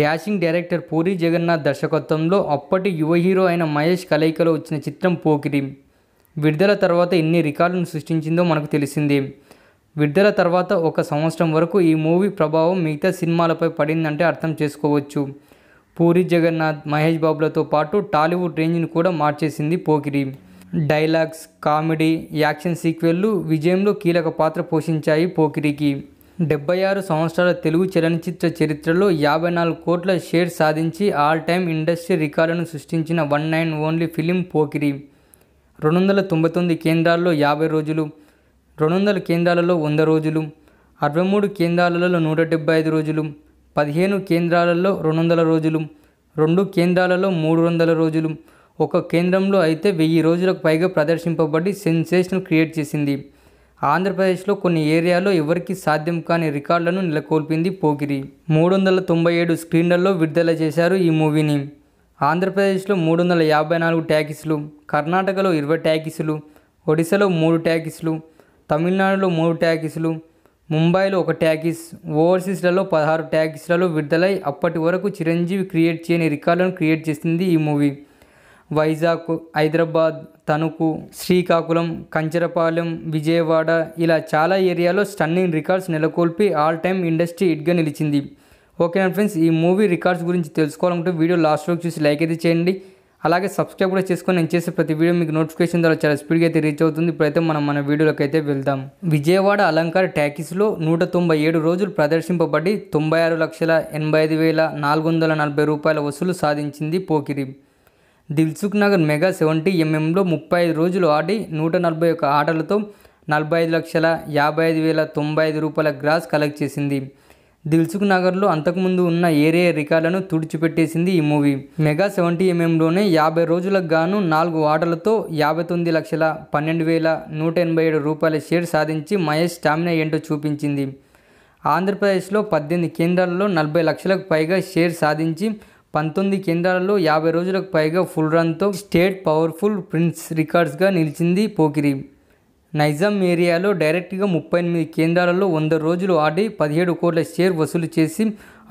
dashing director puri Jagannadh దర్శకత్వంలో అప్పటి యువ హీరో అయిన మహేష్ కలయికలో వచ్చిన చిత్రం పోకిరి విడుదల తర్వాత ఎన్ని రికార్డులను సృష్టించిందో మనకు తెలిసిందే విడుదల తర్వాత ఒక సంవత్సరం వరకు ఈ మూవీ ప్రభావం మిగతా సినిమాలపై పడిందంటే అర్థం చేసుకోవచ్చు పూరి జగన్నాథ్ మహేష్ బాబులతో పాటు టాలీవుడ్ రేంజ్ని కూడా మార్చేసింది పోకిరి డైలాగ్స్ కామెడీ యాక్షన్ సీక్వెల్లు విజయంలో కీలక పాత్ర పోషించాయి పోకిరికి డెబ్బై ఆరు సంవత్సరాల తెలుగు చలనచిత్ర చరిత్రలో యాభై నాలుగు కోట్ల షేర్ సాధించి ఆల్ టైమ్ ఇండస్ట్రీ రికార్డును సృష్టించిన one nine only film Pokiri రెండు వందల తొంభై తొమ్మిది కేంద్రాల్లో యాభై రోజులు రెండు వందల కేంద్రాలలో వంద రోజులు అరవై మూడు కేంద్రాలలో నూట డెబ్బై ఐదు రోజులు పదిహేను కేంద్రాలలో రెండు వందల రోజులు రెండు కేంద్రాలలో మూడు వందల రోజులు ఒక కేంద్రంలో అయితే వెయ్యి రోజులకు పైగా ప్రదర్శింపబడి సెన్సేషన్ క్రియేట్ చేసింది ఆంధ్రప్రదేశ్లో కొన్ని ఏరియాల్లో ఎవరికీ సాధ్యం కాని రికార్డులను నెలకొల్పింది పోకిరి మూడు వందల తొంభై ఏడు స్క్రీన్లలో విడుదల చేశారు ఈ మూవీని ఆంధ్రప్రదేశ్లో మూడు వందల యాభై నాలుగు ట్యాకిస్లు కర్ణాటకలో ఇరవై ట్యాకిస్లు ఒడిశాలో మూడు ట్యాకిస్లు తమిళనాడులో మూడు ట్యాకిస్లు ముంబైలో ఒక ట్యాకిస్ ఓవర్సీస్లలో పదహారు ట్యాకిస్లలో విడుదలై అప్పటి వరకు చిరంజీవి క్రియేట్ చేయని రికార్డులను క్రియేట్ చేసింది ఈ మూవీ వైజాగ్ హైదరాబాద్ తణుకు శ్రీకాకుళం కంచరపాలెం విజయవాడ ఇలా చాలా ఏరియాలో స్టన్నింగ్ రికార్డ్స్ నెలకొల్పి ఆల్ టైమ్ ఇండస్ట్రీ హిట్గా నిలిచింది ఓకే నా ఫ్రెండ్స్ ఈ మూవీ రికార్డ్స్ గురించి తెలుసుకోవాలంటే వీడియో లాస్ట్ వరకు చూసి లైక్ అయితే చేయండి అలాగే సబ్స్క్రైబ్ కూడా చేసుకొని నేను చేసే ప్రతి వీడియో మీకు నోటిఫికేషన్ ద్వారా చాలా స్పీడ్గా అయితే రీచ్ అవుతుంది ఇప్పుడైతే మనం మన వీడియోలోకి అయితే వెళ్దాం విజయవాడ అలంకార ట్యాకీస్లో నూట తొంభై ఏడు రోజులు ప్రదర్శింపబడి తొంభై ఆరు లక్షల ఎనభై ఐదు వేల నాలుగు వందల నలభై రూపాయల వసూలు సాధించింది Pokiri Dilsukhnagar Mega seventy ఎంఎంలో ముప్పై ఐదు రోజులు ఆడి నూట నలభై ఒక్క ఆటలతో నలభై ఐదు లక్షల యాభై ఐదు వేల తొంభై ఐదు రూపాయల గ్రాస్ కలెక్ట్ చేసింది దిల్సుఖ్ నగర్లో అంతకుముందు ఉన్న ఏరియా రికార్డులను తుడిచిపెట్టేసింది ఈ మూవీ మెగా సెవెంటీ ఎంఎంలోనే యాభై రోజులకు గాను నాలుగు ఆటలతో యాభై తొమ్మిది లక్షల పన్నెండు వేల నూట ఎనభై ఏడు రూపాయల షేర్ సాధించి మహేష్ స్టామినా ఏంటో చూపించింది ఆంధ్రప్రదేశ్లో పద్దెనిమిది కేంద్రాల్లో నలభై లక్షలకు పైగా షేర్ సాధించి పంతొమ్మిది కేంద్రాలలో యాభై రోజులకు పైగా ఫుల్ రన్తో స్టేట్ పవర్ఫుల్ ప్రిన్స్ రికార్డ్స్గా నిలిచింది పోకిరి నైజాం ఏరియాలో డైరెక్ట్గా ముప్పై ఎనిమిది కేంద్రాలలో వంద రోజులు ఆడి పదిహేడు కోట్ల షేర్ వసూలు చేసి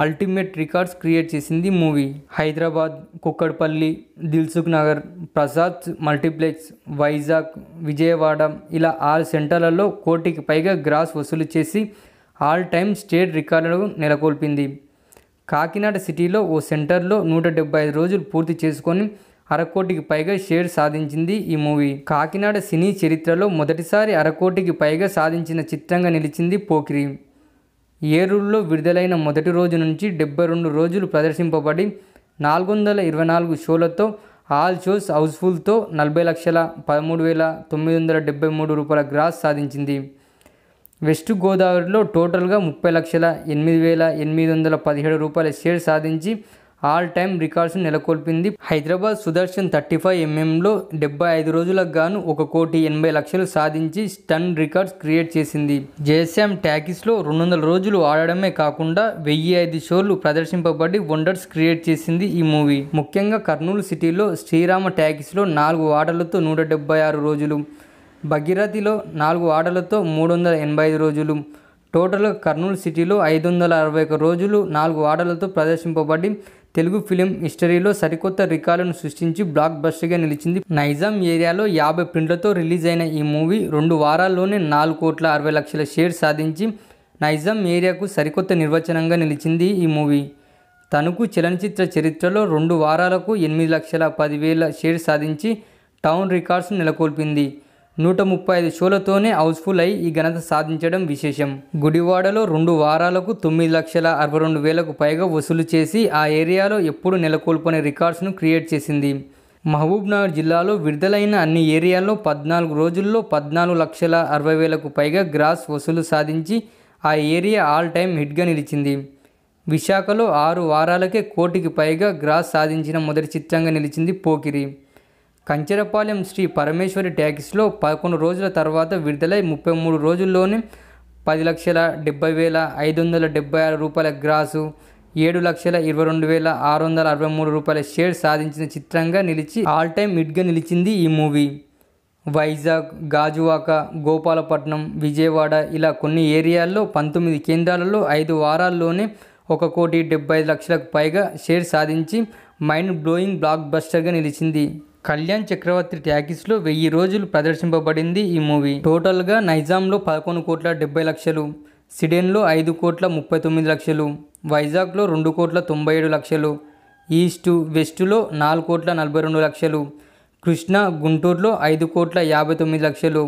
అల్టిమేట్ రికార్డ్స్ క్రియేట్ చేసింది movie Hyderabad Kukatpally Dilsukhnagar Prasad multiplex Vizag Vijayawada ఇలా ఆరు సెంటర్లలో కోటికి పైగా గ్రాస్ వసూలు చేసి ఆల్ టైమ్ స్టేట్ రికార్డులను నెలకొల్పింది కాకినాడ సిటీలో ఓ సెంటర్లో నూట డెబ్బై ఐదు రోజులు పూర్తి చేసుకొని అరకోటికి పైగా షేర్ సాధించింది ఈ మూవీ కాకినాడ సినీ చరిత్రలో మొదటిసారి అరకోటికి పైగా సాధించిన చిత్రంగా నిలిచింది పోకిరి ఏరూరులో విడుదలైన మొదటి రోజు నుంచి డెబ్బై రెండు రోజులు ప్రదర్శింపబడి నాలుగు వందల ఇరవై నాలుగు షోలతో ఆల్ షోస్ హౌస్ఫుల్తో నలభై లక్షల పదమూడు వేల తొమ్మిది వందల డెబ్బై మూడు రూపాయల గ్రాస్ సాధించింది వెస్ట్ గోదావరిలో టోటల్గా ముప్పై లక్షల ఎనిమిది వేల ఎనిమిది వందల పదిహేడు రూపాయల షేర్ సాధించి ఆల్ టైమ్ రికార్డ్స్ నెలకొల్పింది హైదరాబాద్ సుదర్శన్ థర్టీ ఫైవ్ ఎంఎంలో డెబ్బై ఐదు రోజులకు గాను ఒక కోటి ఎనభై లక్షలు సాధించి స్టన్ రికార్డ్స్ క్రియేట్ చేసింది జేఎస్ఎం ట్యాకిస్లో రెండు వందల రోజులు ఆడడమే కాకుండా వెయ్యి ఐదు షోలు ప్రదర్శింపబడి వండర్స్ క్రియేట్ చేసింది ఈ మూవీ ముఖ్యంగా కర్నూలు సిటీలో శ్రీరామ ట్యాకిస్లో నాలుగు ఆటలతో నూట డెబ్బై ఆరు రోజులు భగీరథిలో నాలుగు ఆడలతో మూడు వందల ఎనభై ఐదు రోజులు టోటల్గా కర్నూలు సిటీలో ఐదు వందల అరవై ఒక రోజులు నాలుగు ఆడలతో ప్రదర్శింపబడి తెలుగు ఫిలిం హిస్టరీలో సరికొత్త రికార్డును సృష్టించి బ్లాక్ బస్టర్గా నిలిచింది నైజాం ఏరియాలో యాభై ప్రింట్లతో రిలీజ్ అయిన ఈ మూవీ రెండు వారాల్లోనే నాలుగు కోట్ల అరవై లక్షల షేర్ సాధించి నైజాం ఏరియాకు సరికొత్త నిర్వచనంగా నిలిచింది ఈ మూవీ తణుకు చలనచిత్ర చరిత్రలో రెండు వారాలకు ఎనిమిది లక్షల పదివేల షేర్ సాధించి టౌన్ రికార్డ్స్ నెలకొల్పింది నూట ముప్పై ఐదు షోలతోనే హౌస్ఫుల్ అయి ఈ ఘనత సాధించడం విశేషం గుడివాడలో రెండు వారాలకు తొమ్మిది లక్షల అరవై రెండు వేలకు పైగా వసూలు చేసి ఆ ఏరియాలో ఎప్పుడు నెలకొల్పని రికార్డ్స్ను క్రియేట్ చేసింది మహబూబ్నగర్ జిల్లాలో విడుదలైన అన్ని ఏరియాల్లో పద్నాలుగు రోజుల్లో పద్నాలుగు లక్షల అరవై వేలకు పైగా గ్రాస్ వసూలు సాధించి ఆ ఏరియా ఆల్ టైమ్ హిట్గా నిలిచింది విశాఖలో ఆరు వారాలకే కోటికి పైగా గ్రాస్ సాధించిన మొదటి చిత్రంగా నిలిచింది పోకిరి కంచెరపాలెం శ్రీ పరమేశ్వరి ట్యాక్సీలో పదకొండు రోజుల తర్వాత విడుదలై ముప్పై మూడు రోజుల్లోనే పది లక్షల డెబ్బై వేల ఐదు వందల డెబ్బై ఆరు రూపాయల గ్రాసు ఏడు లక్షల ఇరవై రెండు వేల ఆరు వందల అరవై మూడు రూపాయల షేర్ సాధించిన చిత్రంగా నిలిచి ఆల్ టైమ్ మిడ్గా నిలిచింది ఈ మూవీ వైజాగ్ గాజువాక గోపాలపట్నం విజయవాడ ఇలా కొన్ని ఏరియాల్లో పంతొమ్మిది కేంద్రాలలో ఐదు వారాల్లోనే ఒక కోటి డెబ్బై లక్షలకు పైగా షేర్ సాధించి మైండ్ బ్లోయింగ్ బ్లాక్ బస్టర్గా నిలిచింది కళ్యాణ్ చక్రవర్తి లో వెయ్యి రోజులు ప్రదర్శింపబడింది ఈ మూవీ టోటల్గా నైజాంలో పదకొండు కోట్ల డెబ్బై లక్షలు లో ఐదు కోట్ల ముప్పై తొమ్మిది లక్షలు వైజాగ్లో రెండు కోట్ల తొంభై ఏడు లక్షలు ఈస్ట్ లో నాలుగు కోట్ల నలభై రెండు లక్షలు కృష్ణ గుంటూరులో ఐదు కోట్ల యాభై తొమ్మిది లక్షలు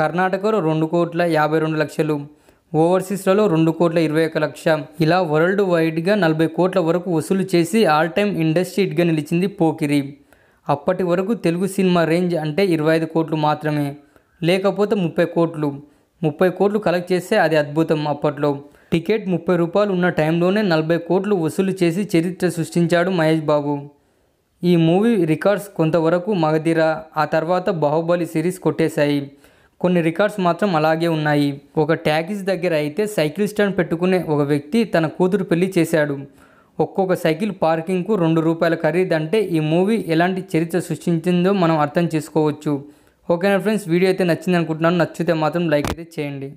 కర్ణాటకలో రెండు కోట్ల యాభై రెండు లక్షలు ఓవర్సీస్లలో రెండు కోట్ల ఇరవై ఒక లక్ష ఇలా వరల్డ్ వైడ్గా నలభై కోట్ల వరకు వసూలు చేసి ఆల్ టైమ్ ఇండస్ట్రీ హిట్గా నిలిచింది పోకిరి అప్పటి వరకు తెలుగు సినిమా రేంజ్ అంటే ఇరవై ఐదు కోట్లు మాత్రమే లేకపోతే ముప్పై కోట్లు ముప్పై కోట్లు కలెక్ట్ చేస్తే అది అద్భుతం అప్పట్లో టికెట్ ముప్పై రూపాయలు ఉన్న టైంలోనే నలభై కోట్లు వసూలు చేసి చరిత్ర సృష్టించాడు మహేష్ బాబు ఈ మూవీ రికార్డ్స్ కొంతవరకు మగధీర ఆ తర్వాత బాహుబలి సిరీస్ కొట్టేశాయి కొన్ని రికార్డ్స్ మాత్రం అలాగే ఉన్నాయి ఒక ట్యాక్సీ దగ్గర అయితే సైకిల్ స్టాండ్ పెట్టుకునే ఒక వ్యక్తి తన కూతురు పెళ్లి చేశాడు ఒక్కొక్క సైకిల్ పార్కింగ్కు రెండు రూపాయల ఖరీదు అంటే ఈ మూవీ ఎలాంటి చరిత్ర సృష్టించిందో మనం అర్థం చేసుకోవచ్చు ఓకేనా ఫ్రెండ్స్ వీడియో అయితే నచ్చింది అనుకుంటున్నాను నచ్చితే మాత్రం లైక్ అయితే చేయండి